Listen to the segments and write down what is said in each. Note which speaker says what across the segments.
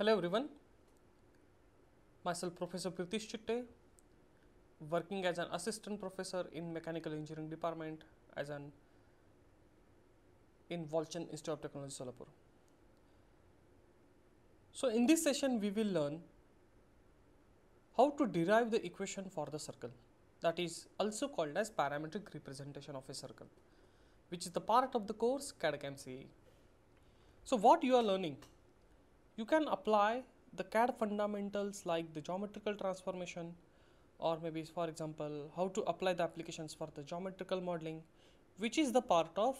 Speaker 1: Hello everyone, myself Professor Pritish Chitte, working as an assistant professor in mechanical engineering department as an in Volchan Institute of Technology Solapur. So in this session we will learn how to derive the equation for the circle that is also called as parametric representation of a circle which is the part of the course CAD CAM cae So what you are learning you can apply the CAD fundamentals like the geometrical transformation or maybe for example how to apply the applications for the geometrical modeling which is the part of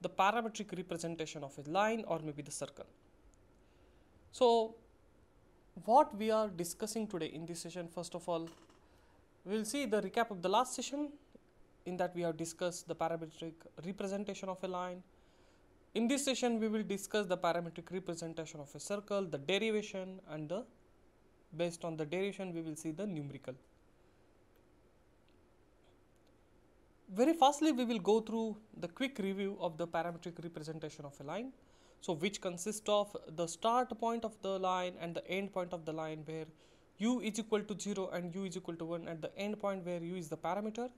Speaker 1: the parametric representation of a line or maybe the circle. So what we are discussing today in this session first of all we will see the recap of the last session in that we have discussed the parametric representation of a line in this session, we will discuss the parametric representation of a circle, the derivation and the based on the derivation, we will see the numerical. Very fastly, we will go through the quick review of the parametric representation of a line. So, which consists of the start point of the line and the end point of the line where u is equal to 0 and u is equal to 1 at the end point where u is the parameter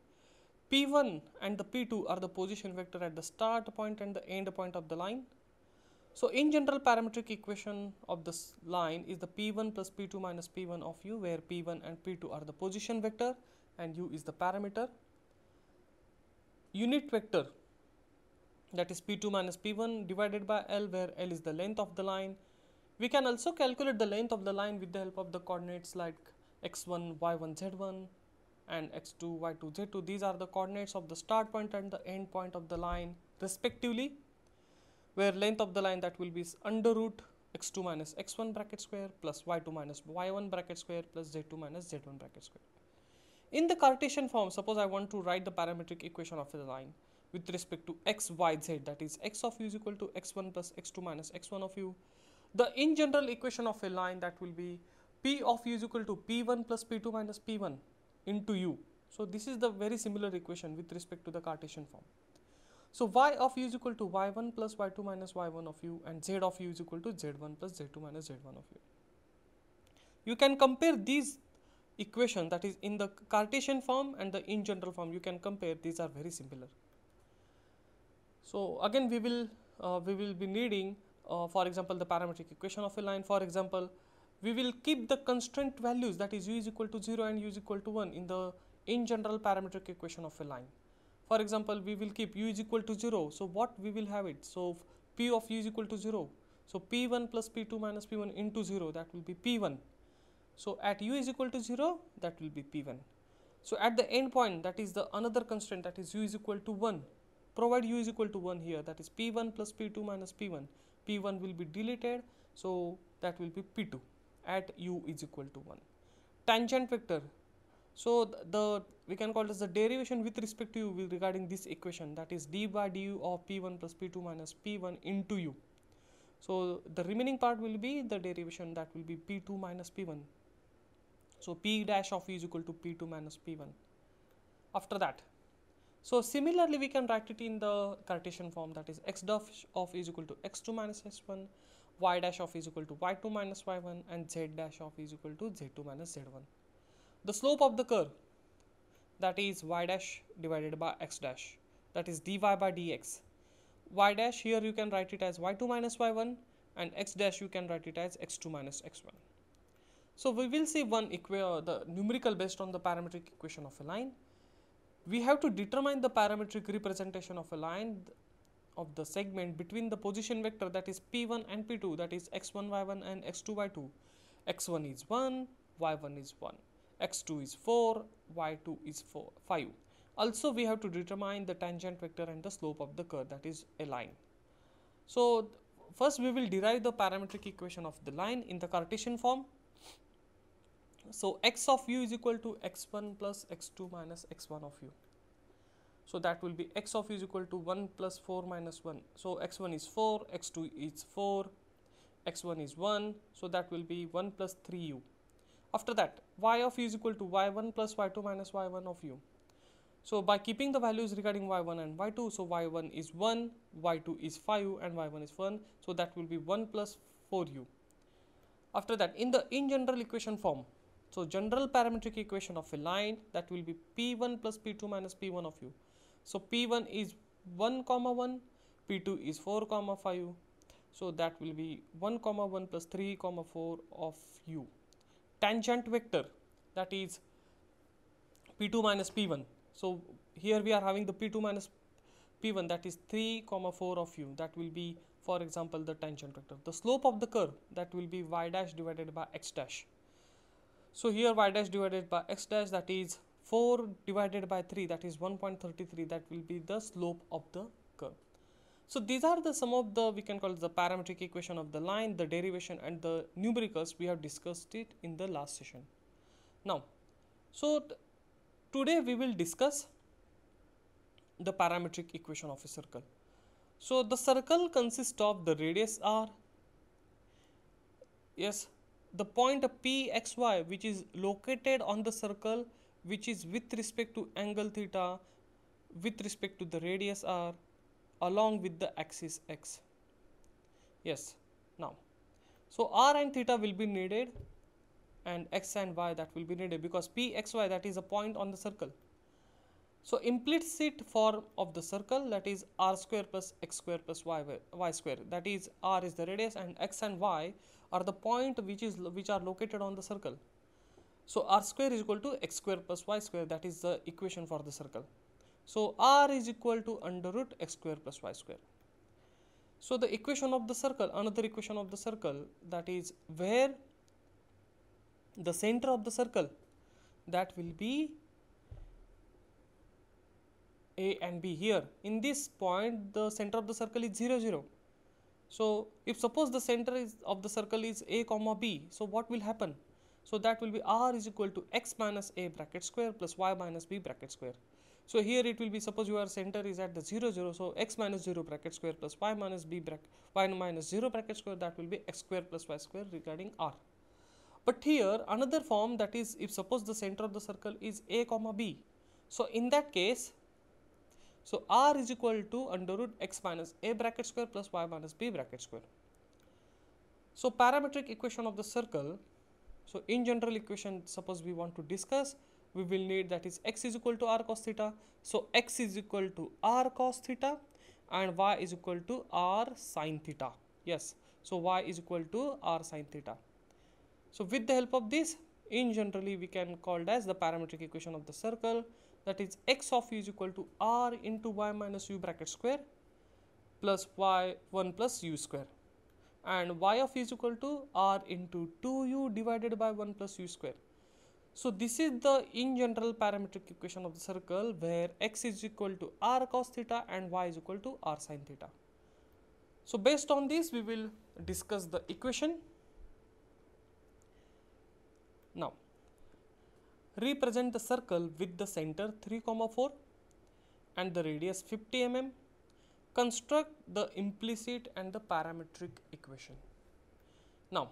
Speaker 1: P1 and the P2 are the position vector at the start point and the end point of the line. So, in general parametric equation of this line is the P1 plus P2 minus P1 of u where P1 and P2 are the position vector and u is the parameter. Unit vector that is P2 minus P1 divided by L where L is the length of the line. We can also calculate the length of the line with the help of the coordinates like x1, y1, z1, and x2, y2, z2. These are the coordinates of the start point and the end point of the line respectively, where length of the line that will be under root x2 minus x1 bracket square plus y2 minus y1 bracket square plus z2 minus z1 bracket square. In the Cartesian form, suppose I want to write the parametric equation of the line with respect to x, y, z that is x of u is equal to x1 plus x2 minus x1 of u. The in general equation of a line that will be p of u is equal to p1 plus p2 minus p1 into u. So, this is the very similar equation with respect to the Cartesian form. So, y of u is equal to y1 plus y2 minus y1 of u and z of u is equal to z1 plus z2 minus z1 of u. You can compare these equation that is in the Cartesian form and the in general form you can compare these are very similar. So, again we will uh, we will be needing uh, for example the parametric equation of a line for example we will keep the constraint values that is u is equal to 0 and u is equal to 1 in the in general parametric equation of a line. For example, we will keep u is equal to 0. So, what we will have it? So, p of u is equal to 0. So, p1 plus p2 minus p1 into 0 that will be p1. So, at u is equal to 0 that will be p1. So, at the end point that is the another constraint that is u is equal to 1 provide u is equal to 1 here that is p1 plus p2 minus p1 p1 will be deleted. So, that will be p2 at u is equal to 1 tangent vector so the we can call this the derivation with respect to u regarding this equation that is d by du of p1 plus p2 minus p1 into u so the remaining part will be the derivation that will be p2 minus p1 so p dash of u is equal to p2 minus p1 after that so similarly we can write it in the Cartesian form that is x dash of u is equal to x2 minus s1 y dash of is equal to y2 minus y1 and z dash of is equal to z2 minus z1. The slope of the curve that is y dash divided by x dash that is dy by dx. y dash here you can write it as y2 minus y1 and x dash you can write it as x2 minus x1. So we will see one equa uh, the numerical based on the parametric equation of a line. We have to determine the parametric representation of a line of the segment between the position vector that is p1 and p2 that is x1 y1 and x2 y2 x1 is 1 y1 is 1 x2 is 4 y2 is 4 5 also we have to determine the tangent vector and the slope of the curve that is a line so first we will derive the parametric equation of the line in the cartesian form so x of u is equal to x1 plus x2 minus x1 of u so, that will be x of is equal to 1 plus 4 minus 1. So, x 1 is 4, x 2 is 4, x 1 is 1. So, that will be 1 plus 3 u. After that, y of u is equal to y 1 plus y 2 minus y 1 of u. So, by keeping the values regarding y 1 and y 2, so y 1 is 1, y 2 is 5 u and y 1 is 1. So, that will be 1 plus 4 u. After that, in the in general equation form, so general parametric equation of a line that will be p1 plus p2 minus p1 of u. So P1 is 1 comma 1, P2 is 4 comma 5. So that will be 1 comma 1 plus 3 comma 4 of u. Tangent vector that is P2 minus P1. So here we are having the P2 minus P1 that is 3 comma 4 of u that will be for example the tangent vector. The slope of the curve that will be y dash divided by x dash. So here y dash divided by x dash that is 4 divided by 3 that is 1.33 that will be the slope of the curve. So these are the some of the we can call the parametric equation of the line, the derivation and the numericals we have discussed it in the last session. Now, so today we will discuss the parametric equation of a circle. So the circle consists of the radius r, yes, the point p x y which is located on the circle which is with respect to angle theta with respect to the radius r along with the axis x yes now so r and theta will be needed and x and y that will be needed because p x y that is a point on the circle so implicit form of the circle that is r square plus x square plus y, y square that is r is the radius and x and y are the point which is which are located on the circle so r square is equal to x square plus y square that is the equation for the circle. So r is equal to under root x square plus y square. So the equation of the circle, another equation of the circle that is where the center of the circle that will be A and B here. In this point the center of the circle is 0 0. So if suppose the center is of the circle is A comma B, so what will happen? So that will be r is equal to x minus a bracket square plus y minus b bracket square. So here it will be suppose your center is at the 0 0 so x minus 0 bracket square plus y minus b bracket y minus 0 bracket square that will be x square plus y square regarding r. But here another form that is if suppose the center of the circle is a comma b. So in that case so r is equal to under root x minus a bracket square plus y minus b bracket square. So parametric equation of the circle so in general equation, suppose we want to discuss, we will need that is x is equal to r cos theta. So x is equal to r cos theta and y is equal to r sin theta. Yes, so y is equal to r sin theta. So with the help of this, in generally we can call as the parametric equation of the circle that is x of u is equal to r into y minus u bracket square plus y 1 plus u square and y of is equal to r into 2u divided by 1 plus u square. So, this is the in general parametric equation of the circle where x is equal to r cos theta and y is equal to r sin theta. So, based on this we will discuss the equation. Now, represent the circle with the center 3 comma 4 and the radius 50 mm construct the implicit and the parametric equation. Now,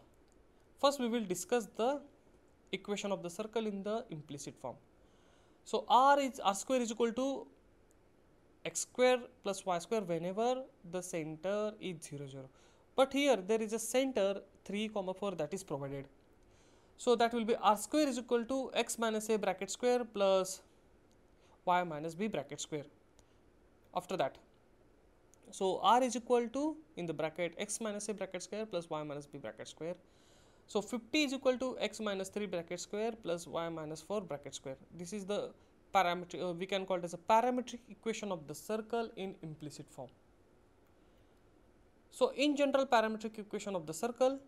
Speaker 1: first we will discuss the equation of the circle in the implicit form. So, r is r square is equal to x square plus y square whenever the center is 0 0. But here there is a center 3 comma 4 that is provided. So, that will be r square is equal to x minus a bracket square plus y minus b bracket square. After that, so, r is equal to in the bracket x minus a bracket square plus y minus b bracket square. So, 50 is equal to x minus 3 bracket square plus y minus 4 bracket square. This is the parametric, uh, we can call it as a parametric equation of the circle in implicit form. So, in general parametric equation of the circle,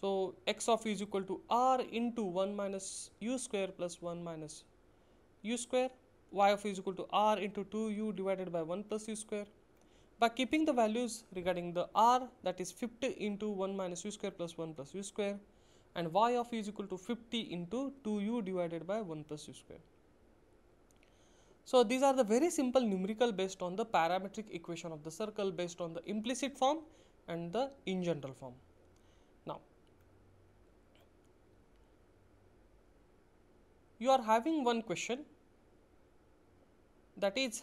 Speaker 1: so x of is equal to r into 1 minus u square plus 1 minus u square, y of is equal to r into 2u divided by 1 plus u square by keeping the values regarding the r that is 50 into 1 minus u square plus 1 plus u square and y of u is equal to 50 into 2u divided by 1 plus u square. So, these are the very simple numerical based on the parametric equation of the circle based on the implicit form and the in general form. Now, you are having one question that is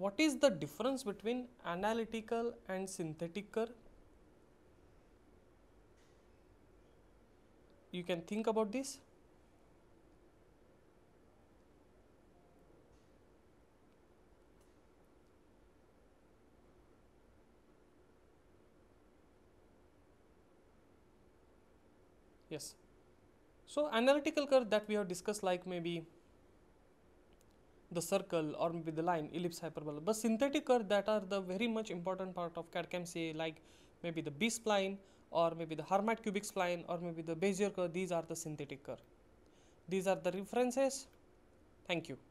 Speaker 1: what is the difference between analytical and synthetic curve? You can think about this. Yes. So, analytical curve that we have discussed like maybe the circle or maybe the line, ellipse, hyperbola. But synthetic curves that are the very much important part of CAD-CAM say like maybe the B-spline or maybe the Hermite cubic spline or maybe the Bezier curve, these are the synthetic curve. These are the references. Thank you.